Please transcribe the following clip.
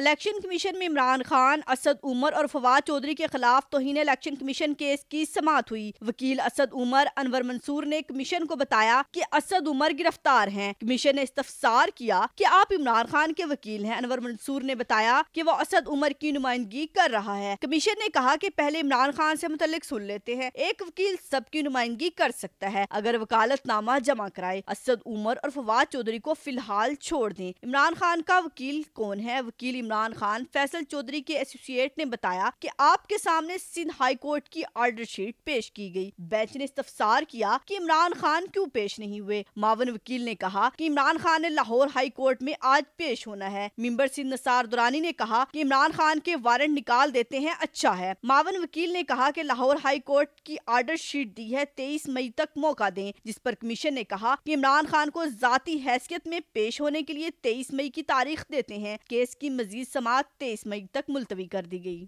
Election commission में इमरान खान असद उमर और फवाद चौधरी के खिलाफ तोहन इलेक्शन कमीशन केस की समात हुई वकील असद उमर अनवर मंसूर ने कमीशन को बताया कि असद उमर गिरफ्तार हैं कमीशन ने इस्तफसार किया कि आप इमरान खान के वकील हैं अनवर मंसूर ने बताया कि वो असद उमर की नुमाइंदगी कर रहा है कमीशन ने कहा की पहले इमरान खान ऐसी मुतलिक सुन लेते हैं एक वकील सबकी नुमाइंदगी कर सकता है अगर वकालतनामा जमा कराए असद उमर और फवाद चौधरी को फिलहाल छोड़ दें इमरान खान का वकील कौन है वकील इमरान खान फैसल चौधरी के एसोसिएट ने बताया कि आपके सामने सिंध हाई कोर्ट की आर्डर शीट पेश की गई। बेंच ने इस्तफसार किया कि इमरान खान क्यों पेश नहीं हुए मावन वकील ने कहा कि इमरान खान ने लाहौर हाई कोर्ट में आज पेश होना है मेम्बर सिंध नसार दुरानी ने कहा कि इमरान खान के वारंट निकाल देते हैं अच्छा है मावन वकील ने कहा कि लाहौर हाई कोर्ट की आर्डर शीट दी है तेईस मई तक मौका दें जिस पर कमीशन ने कहा कि इमरान खान को जाती हैसियत में पेश होने के लिए तेईस मई की तारीख देते हैं केस की मजीद समाप्त तेईस मई तक मुलतवी कर दी गई